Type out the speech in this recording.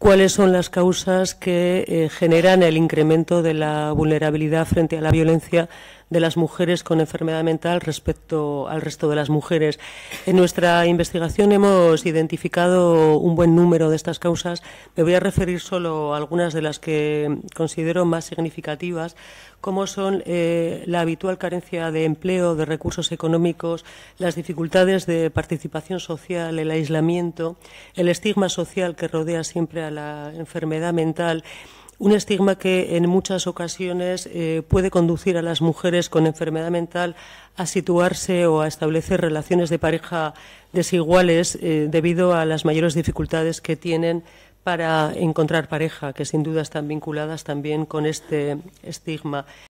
cuáles son las causas que eh, generan el incremento de la vulnerabilidad frente a la violencia de las mujeres con enfermedad mental respecto al resto de las mujeres. En nuestra investigación hemos identificado un buen número de estas causas. Me voy a referir solo a algunas de las que considero más significativas, como son eh, la habitual carencia de empleo, de recursos económicos, las dificultades de participación social, el aislamiento, el estigma social que rodea siempre a la enfermedad mental un estigma que en muchas ocasiones eh, puede conducir a las mujeres con enfermedad mental a situarse o a establecer relaciones de pareja desiguales eh, debido a las mayores dificultades que tienen para encontrar pareja, que sin duda están vinculadas también con este estigma.